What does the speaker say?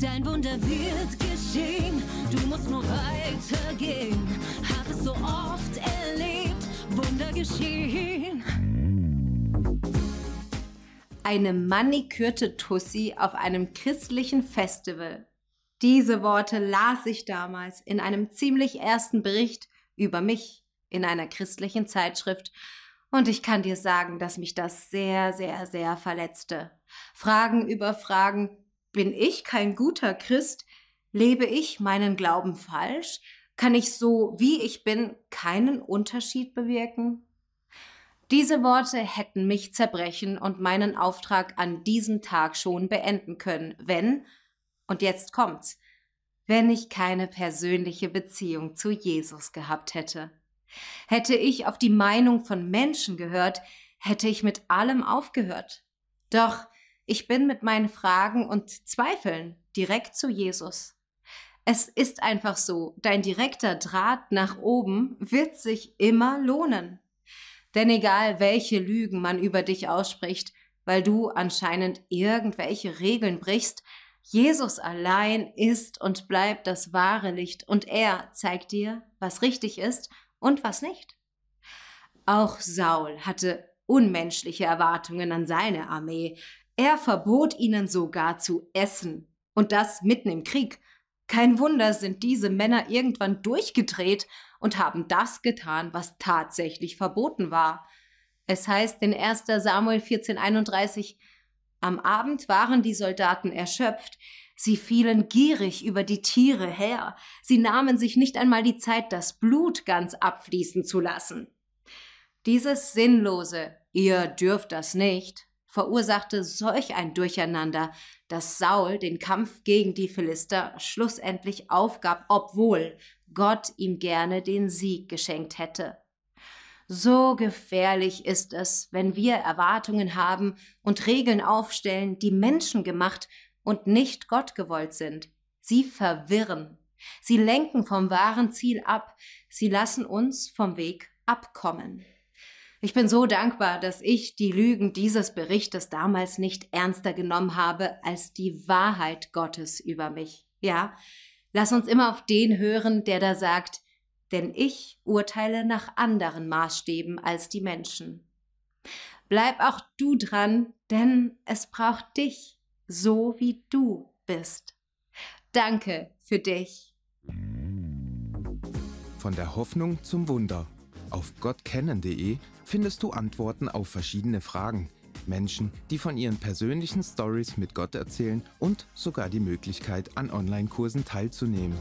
Dein Wunder wird geschehen, du musst nur weitergehen. Hab es so oft erlebt, Wunder geschehen. Eine manikürte Tussi auf einem christlichen Festival. Diese Worte las ich damals in einem ziemlich ersten Bericht über mich in einer christlichen Zeitschrift und ich kann dir sagen, dass mich das sehr, sehr, sehr verletzte. Fragen über Fragen bin ich kein guter Christ? Lebe ich meinen Glauben falsch? Kann ich so, wie ich bin, keinen Unterschied bewirken? Diese Worte hätten mich zerbrechen und meinen Auftrag an diesem Tag schon beenden können, wenn, und jetzt kommt's, wenn ich keine persönliche Beziehung zu Jesus gehabt hätte. Hätte ich auf die Meinung von Menschen gehört, hätte ich mit allem aufgehört. Doch ich bin mit meinen Fragen und Zweifeln direkt zu Jesus. Es ist einfach so, dein direkter Draht nach oben wird sich immer lohnen. Denn egal, welche Lügen man über dich ausspricht, weil du anscheinend irgendwelche Regeln brichst, Jesus allein ist und bleibt das wahre Licht und er zeigt dir, was richtig ist und was nicht. Auch Saul hatte unmenschliche Erwartungen an seine Armee. Er verbot ihnen sogar zu essen. Und das mitten im Krieg. Kein Wunder sind diese Männer irgendwann durchgedreht und haben das getan, was tatsächlich verboten war. Es heißt in 1. Samuel 14:31, am Abend waren die Soldaten erschöpft, sie fielen gierig über die Tiere her, sie nahmen sich nicht einmal die Zeit, das Blut ganz abfließen zu lassen. Dieses sinnlose Ihr dürft das nicht verursachte solch ein Durcheinander, dass Saul den Kampf gegen die Philister schlussendlich aufgab, obwohl Gott ihm gerne den Sieg geschenkt hätte. So gefährlich ist es, wenn wir Erwartungen haben und Regeln aufstellen, die menschengemacht und nicht Gott gewollt sind. Sie verwirren. Sie lenken vom wahren Ziel ab. Sie lassen uns vom Weg abkommen. Ich bin so dankbar, dass ich die Lügen dieses Berichtes damals nicht ernster genommen habe als die Wahrheit Gottes über mich. Ja, lass uns immer auf den hören, der da sagt, denn ich urteile nach anderen Maßstäben als die Menschen. Bleib auch du dran, denn es braucht dich, so wie du bist. Danke für dich. Von der Hoffnung zum Wunder auf gottkennen.de findest du Antworten auf verschiedene Fragen. Menschen, die von ihren persönlichen Stories mit Gott erzählen und sogar die Möglichkeit, an Online-Kursen teilzunehmen.